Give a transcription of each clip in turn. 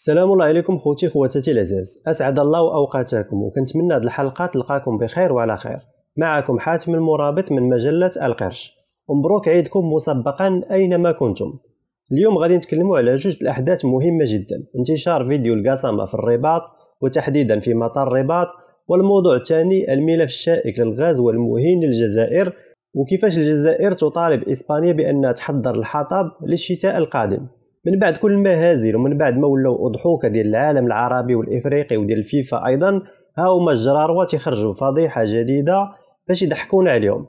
السلام الله عليكم خوتي خواتاتي العزاز اسعد الله اوقاتكم وكنتمنى هذه الحلقه تلقاكم بخير وعلى خير معكم حاتم المرابط من مجله القرش ومبروك عيدكم مسبقا اينما كنتم اليوم غادي نتكلموا على جوج الاحداث مهمه جدا انتشار فيديو القسامه في الرباط وتحديدا في مطار الرباط والموضوع الثاني الملف الشائك للغاز والمهين للجزائر وكيفاش الجزائر تطالب اسبانيا بان تحضر الحطب للشتاء القادم من بعد كل المهازل ومن بعد ما ولاو اضحوكه ديال العالم العربي والافريقي وديال الفيفا ايضا ها هما الجراروا تيخرجوا فضيحه جديده باش يضحكونا عليهم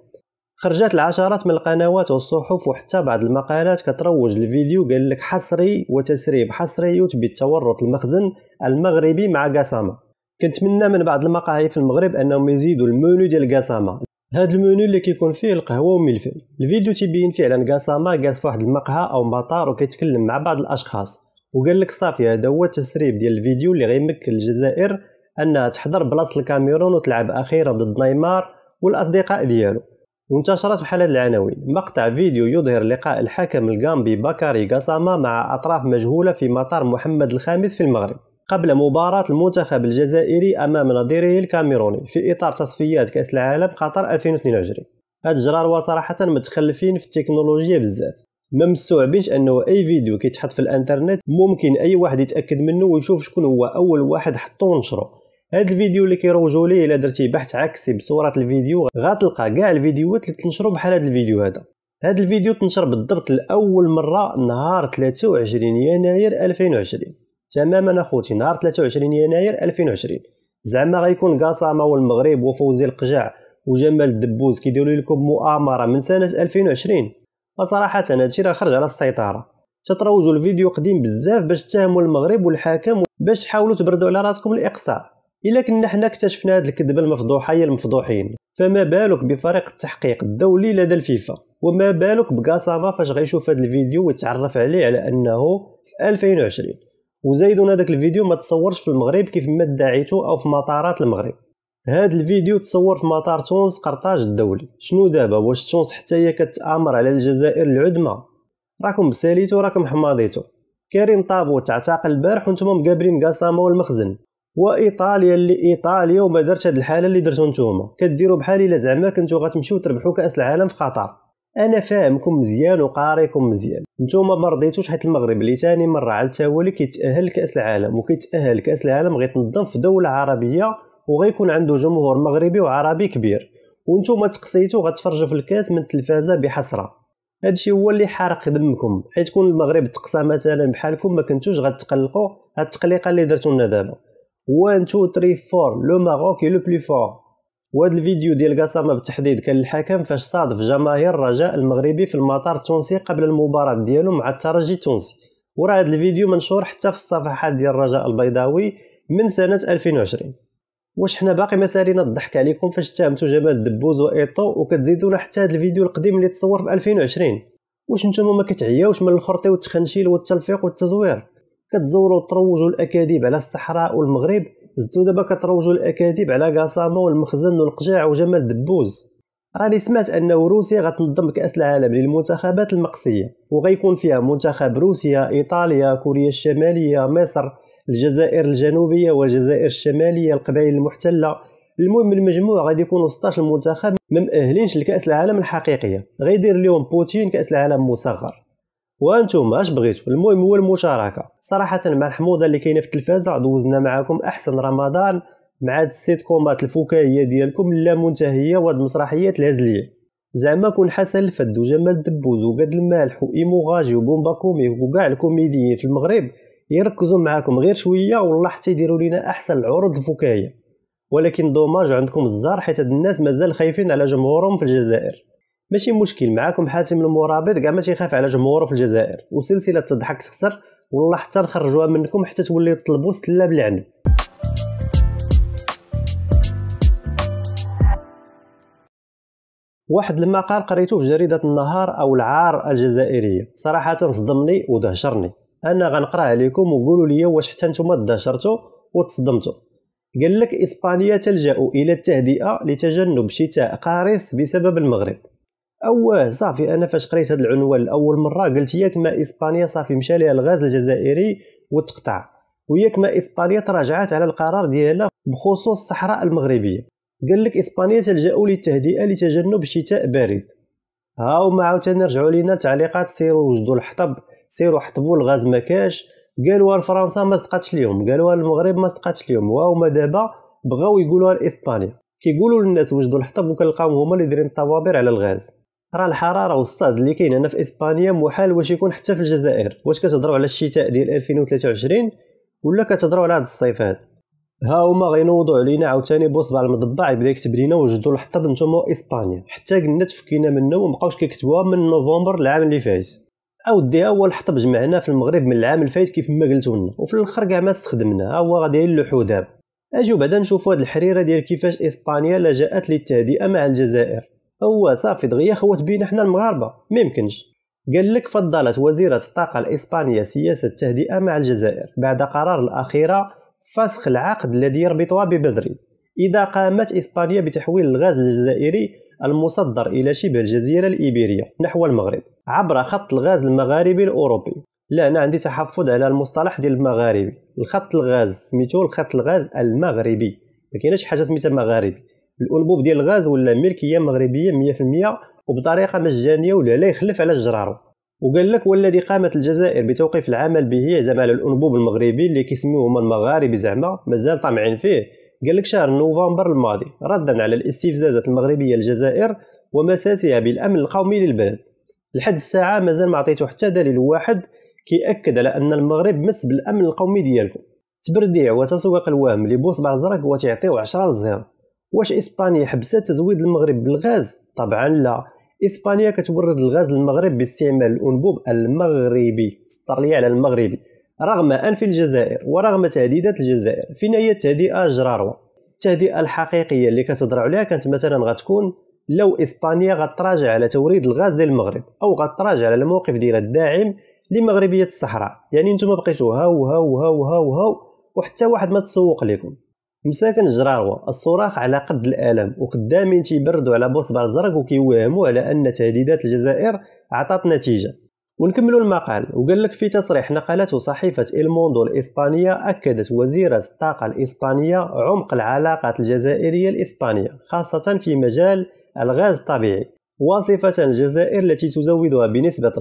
خرجت العشرات من القنوات والصحف وحتى بعض المقالات كتروج الفيديو قال لك حصري وتسريب حصري يثبت تورط المخزن المغربي مع قسامه كنتمنى من بعض المقاهي في المغرب انهم يزيدوا المنيو ديال قسامه هاد المنيو اللي كيكون فيه القهوه والملفي الفيديو تيبين فعلا كاع جالس جالس فواحد المقهى او مطار وكيتكلم مع بعض الاشخاص وقال لك صافي هذا هو التسريب ديال الفيديو اللي غيمكن الجزائر انها تحضر بلاصه الكاميرون وتلعب اخيرا ضد نيمار والاصدقاء ديالو وانتشرت بحال هاد العناوين مقطع فيديو يظهر لقاء الحكم الغامبي باكاري غاساما مع اطراف مجهوله في مطار محمد الخامس في المغرب قبل مباراة المنتخب الجزائري أمام نظيره الكاميروني في إطار تصفيات كأس العالم قطر 2022 هاد الجرار صراحة متخلفين في التكنولوجيا بزاف ما مستوعبينش انه اي فيديو كيتحط في الانترنت ممكن اي واحد يتاكد منه ويشوف شكون هو اول واحد حطو ونشرو هاد الفيديو اللي كيروجوا ليه الا درتي بحث عكسي بصوره الفيديو غتلقى كاع الفيديوهات اللي تنشروا بحال هاد الفيديو هذا هاد الفيديو تنشر بالضبط لاول مره نهار 23 يناير 2020 تماما اخوتي نهار 23 يناير 2020 زعما غيكون قاسامه والمغرب وفوزي القجع وجمال الدبوز كيديروا لكم مؤامره من سنه 2020 فصراحه هادشي راه خرج على السيطره تتروجوا الفيديو قديم بزاف باش تهموا المغرب والحاكم باش تحاولوا تبردوا على راسكم الاقصاء الا كنا حنا اكتشفنا هاد الكذبه هي المفضوحين فما بالك بفريق التحقيق الدولي لدى الفيفا وما بالك بقاصاما فاش غيشوف هاد الفيديو ويتعرف عليه على انه في 2020 وزايدون هذاك الفيديو ما تصورش في المغرب كيف ما ادعيتو او في مطارات المغرب هاد الفيديو تصور في مطار تونس قرطاج الدولي شنو دابا واش تونس حتى هي كتامر على الجزائر العدمه راكم بساليتو راكم حماضيتو كريم طابو تعتقل البارح وانتم مقابلين قسامه والمخزن وايطاليا اللي ايطاليا وما درتش هاد الحاله اللي درتو نتوما كديروا بحال الا زعما كنتو غتمشيو تربحوا كاس العالم في قطر انا فاهمكم مزيان وقاريكم مزيان نتوما ما رضيتوش حيت المغرب اللي ثاني مره على التوالي كيتاهل لكاس العالم وكيتاهل لكاس العالم غيتنظم في دوله عربيه وغيكون عنده جمهور مغربي وعربي كبير وانتوما تقصيتو غتفرجوا في الكاس من التلفازه بحسره هادشي هو اللي حارق دمكم حيت كون المغرب تقصى مثلا بحالكم ما كنتوش غتقلقوا هاد التقليقه اللي درتو لنا دابا وانتو تري فور لو ماروك لو بلو فور وهذا الفيديو ديال قاسم بالتحديد كان الحكم فاش صادف جماهير الرجاء المغربي في المطار التونسي قبل المباراه ديالو مع الترجي التونسي وراه هذا الفيديو منشور حتى في الصفحات ديال الرجاء البيضاوي من سنه 2020 واش حنا باقي ما سارينا الضحك عليكم فاش اتهمتوا جمال الدبوز وايطو وكتزيدونا حتى هذا الفيديو القديم اللي تصور في 2020 واش نتوما ما كتعياوش من الخرطي والتخنشيل والتلفيق والتزوير كتزوروا تروجوا الاكاذيب على الصحراء والمغرب زدتو دابا كتروجوا الاكاذيب على قاسامه والمخزن والقجاع وجمال دبوز راني سمعت انه روسيا غتنظم كاس العالم للمنتخبات المقصيه وغيكون فيها منتخب روسيا ايطاليا كوريا الشماليه مصر الجزائر الجنوبيه والجزائر الشماليه القبائل المحتله المهم المجموع غادي يكونوا 16 منتخب ما مأهلينش لكاس العالم الحقيقيه غيدير لهم بوتين كاس العالم مصغر وانتم اش بغيتوا المهم هو المشاركه صراحه مع الحموضه اللي كاينه في التلفازه دوزنا معكم احسن رمضان مع هاد السيت كومات الفكاهيه ديالكم لا منتهيه وهاد المسرحيات الهزليه زعما كون حسن الفد وجمال الدبوز وقاد المالح وإيمو غاجي وبومبا كوميك وكاع الكوميديين في المغرب يركزوا معاكم غير شويه والله حتى يديروا لنا احسن العروض الفكاهيه ولكن دوماج عندكم الزار حيت هاد الناس مازال خايفين على جمهورهم في الجزائر ماشي مشكل معاكم حاتم المرابط كاع ما تيخاف على جمهوره في الجزائر وسلسله تضحك تخسر والله حتى نخرجوها منكم حتى تولي تطلبوا سله بالعنب واحد المقال قريته في جريدة النهار أو العار الجزائرية صراحة صدمني ودهشرني أنا غنقرأ عليكم وقولوا لي واش حتى نتوما دهشرتوا وتصدمتوا قال لك إسبانيا تلجأ إلى التهدئة لتجنب شتاء قارس بسبب المغرب او صافي انا فاش قريت هذا العنوان لاول مره قلت ياك ما اسبانيا صافي مشى ليها الغاز الجزائري وتقطع وياك ما اسبانيا تراجعات على القرار ديالها بخصوص الصحراء المغربيه قال لك اسبانيا تلجا للتهدئه لتجنب شتاء بارد ها وما عاوتاني رجعوا لينا التعليقات سيروا وجدوا الحطب سيروا حطبوا الغاز ما كاش قالوها لفرنسا ما صدقاتش ليهم قالوها المغرب ما صدقاتش ليهم واو ما دابا بغاو يقولوها لاسبانيا كيقولوا للناس وجدوا الحطب وكنلقاهم هما اللي دايرين الطوابير على الغاز راه الحراره والصاد اللي كاين هنا في اسبانيا محال واش يكون حتى في الجزائر واش كتهضروا على الشتاء ديال 2023 ولا كتهضروا على هذا الصيف هذا ها هما غينوضوا علينا عاوتاني بوصبع المضبع يبدا يكتب لينا وجدوا الحطب نتوما اسبانيا حتى قلنا تفكينا منه ومبقاوش كيكتبوها من نوفمبر العام اللي فات اودي هو الحطب جمعناه في المغرب من العام الفايت كيف ما قلت لنا وفي الاخر كاع ما استخدمناه ها هو غادي يلوحو دابا اجيو بعدا نشوفوا هاد الحريره ديال كيفاش اسبانيا لجأت للتهدئه مع الجزائر هو صافي دغيا خوت بينا حنا المغاربه ميمكنش قال لك فضلت وزيرة الطاقة الإسبانية سياسة التهدئة مع الجزائر بعد قرار الأخيرة فسخ العقد الذي يربطها بمدريد إذا قامت إسبانيا بتحويل الغاز الجزائري المصدر إلى شبه الجزيرة الإيبيرية نحو المغرب عبر خط الغاز المغاربي الأوروبي لا أنا عندي تحفظ على المصطلح ديال المغاربي الخط الغاز سميتو الخط الغاز المغربي ما كايناش حاجه سميتها مغاربي الانبوب ديال الغاز ولا ملكيه مغربيه 100% وبطريقه مجانيه ولا لا يخلف على الجرارو وقال لك والذي قامت الجزائر بتوقيف العمل به زعما على الانبوب المغربي اللي كيسميوه هما المغاربه زعما مازال طامعين فيه قال لك شهر نوفمبر الماضي ردا على الاستفزازات المغربيه للجزائر ومساسها بالامن القومي للبلد لحد الساعه مازال ما عطيتو حتى دليل واحد كيأكد على ان المغرب مس بالامن القومي ديالكم تبرديع وتسويق الوهم لبوصبع زرق وتعطيه 10 للزيرو واش اسبانيا حبست تزويد المغرب بالغاز طبعا لا اسبانيا كتورد الغاز للمغرب باستعمال الانبوب المغربي سطر لي على المغربي رغم انف الجزائر ورغم تهديدات الجزائر في نهايه التهدئه جراروه التهدئه الحقيقيه اللي كتهضر عليها كانت مثلا غتكون لو اسبانيا غتراجع على توريد الغاز ديال المغرب او غتراجع على الموقف ديالها الداعم لمغربيه الصحراء يعني نتوما بقيتو هاو هاو هاو هاو هاو وحتى واحد ما تسوق لكم مساكن جراروا الصراخ على قد الألم وخدامين تيبردوا على بوصبة زرق وكيوهموا على أن تهديدات الجزائر عطات نتيجة ونكملوا المقال وقال لك في تصريح نقلته صحيفة إلموندو الإسبانية أكدت وزيرة الطاقة الإسبانية عمق العلاقات الجزائرية الإسبانية خاصة في مجال الغاز الطبيعي واصفة الجزائر التي تزودها بنسبة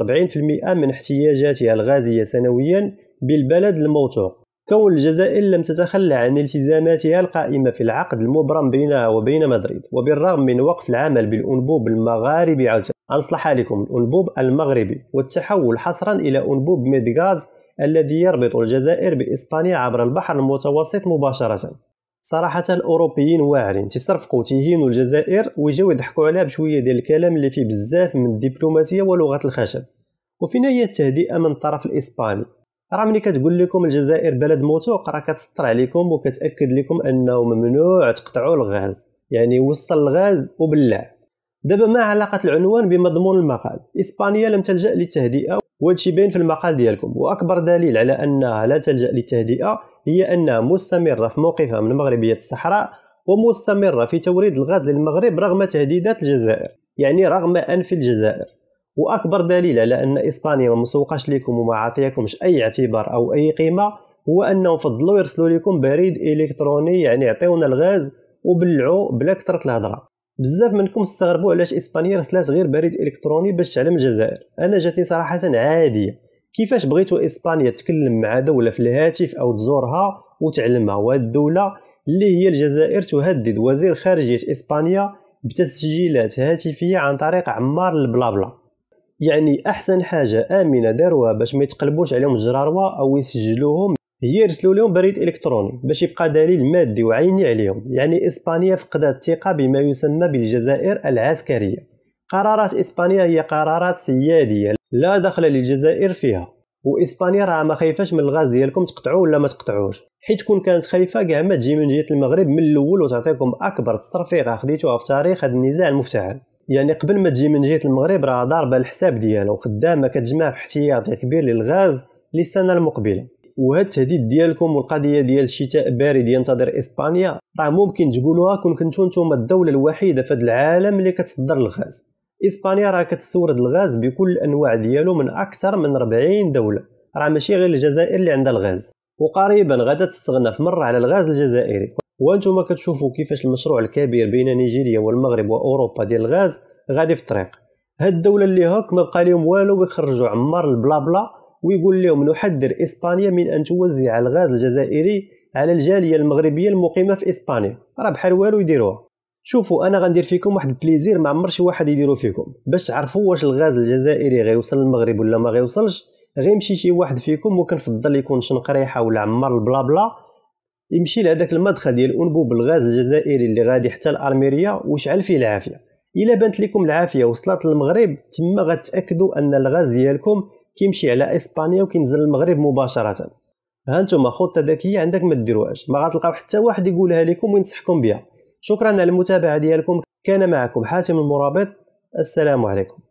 40% من احتياجاتها الغازية سنويا بالبلد الموثوق كون الجزائر لم تتخلى عن التزاماتها القائمة في العقد المبرم بينها وبين مدريد وبالرغم من وقف العمل بالأنبوب المغاربي عودة أنصلح لكم الأنبوب المغربي والتحول حصرا إلى أنبوب ميدغاز الذي يربط الجزائر بإسبانيا عبر البحر المتوسط مباشرة صراحة الأوروبيين واعرين تيصرفقوا تيهينوا الجزائر ويجيو يضحكوا عليها بشوية ديال الكلام اللي فيه بزاف من الدبلوماسية ولغة الخشب وفي نهاية التهدئة من الطرف الإسباني راه ملي كتقول لكم الجزائر بلد موثوق راه كتسطر عليكم وكتاكد لكم انه ممنوع تقطعوا الغاز يعني وصل الغاز وبلع دابا ما علاقه العنوان بمضمون المقال اسبانيا لم تلجا للتهدئه وهادشي باين في المقال ديالكم واكبر دليل على انها لا تلجا للتهدئه هي انها مستمره في موقفها من مغربيه الصحراء ومستمره في توريد الغاز للمغرب رغم تهديدات الجزائر يعني رغم انف الجزائر واكبر دليل على ان اسبانيا ما مسوقاش لكم وما عاطيكمش اي اعتبار او اي قيمه هو انهم فضلوا يرسلوا لكم بريد الكتروني يعني يعطيونا الغاز وبلعوا بلا كثره الهضره بزاف منكم استغربوا علاش اسبانيا رسلات غير بريد الكتروني باش تعلم الجزائر انا جاتني صراحه عاديه كيفاش بغيتوا اسبانيا تكلم مع دوله في الهاتف او تزورها وتعلمها وهاد الدوله اللي هي الجزائر تهدد وزير خارجيه اسبانيا بتسجيلات هاتفيه عن طريق عمار البلابلا يعني احسن حاجه امنه داروها باش ما يتقلبوش عليهم الجرارمه او يسجلوهم هي يرسلوا لهم بريد الكتروني باش يبقى دليل مادي وعيني عليهم يعني اسبانيا فقدت الثقه بما يسمى بالجزائر العسكريه قرارات اسبانيا هي قرارات سياديه لا دخل للجزائر فيها واسبانيا راه ما خايفاش من الغاز ديالكم تقطعوا ولا ما تقطعوش حيت كون كانت خايفه كاع ما تجي من جهه المغرب من الاول وتعطيكم اكبر تصرفيقه خديتوها في تاريخ هذا النزاع المفتعل يعني قبل ما تجي من جهه المغرب راه ضاربه الحساب ديالها وخدامه كتجمع في احتياطي كبير للغاز للسنه المقبله وهذا التهديد ديالكم والقضيه ديال الشتاء بارد ينتظر اسبانيا راه ممكن تقولوها كون كنتو نتوما الدوله الوحيده في العالم اللي كتصدر الغاز اسبانيا راه كتستورد الغاز بكل الانواع ديالو من اكثر من 40 دوله راه ماشي غير الجزائر اللي عندها الغاز وقريبا غادا تستغنى في مره على الغاز الجزائري وانتم كتشوفوا كيفاش المشروع الكبير بين نيجيريا والمغرب واوروبا ديال الغاز غادي في الطريق هاد الدوله اللي هاك ما بقى لهم والو ويخرجوا عمار البلا بلا ويقول لهم نحذر اسبانيا من ان توزع الغاز الجزائري على الجاليه المغربيه المقيمه في اسبانيا راه بحال والو يديروها شوفوا انا غندير فيكم واحد البليزير ما عمر شي واحد يديرو فيكم باش تعرفوا واش الغاز الجزائري غيوصل للمغرب ولا ما غيوصلش غيمشي شي واحد فيكم وكنفضل يكون شنقريحه ولا عمار البلا بلا يمشي لهذاك المدخل ديال انبوب الغاز الجزائري اللي غادي حتى الارميريه وشعل فيه العافيه الا بانت لكم العافيه وصلت للمغرب تما غتاكدوا ان الغاز ديالكم كيمشي على اسبانيا وكينزل للمغرب مباشره ها انتم خطه ذكيه عندك ما ديروهاش ما غتلقاو حتى واحد يقولها لكم وينصحكم بها شكرا على المتابعه ديالكم كان معكم حاتم المرابط السلام عليكم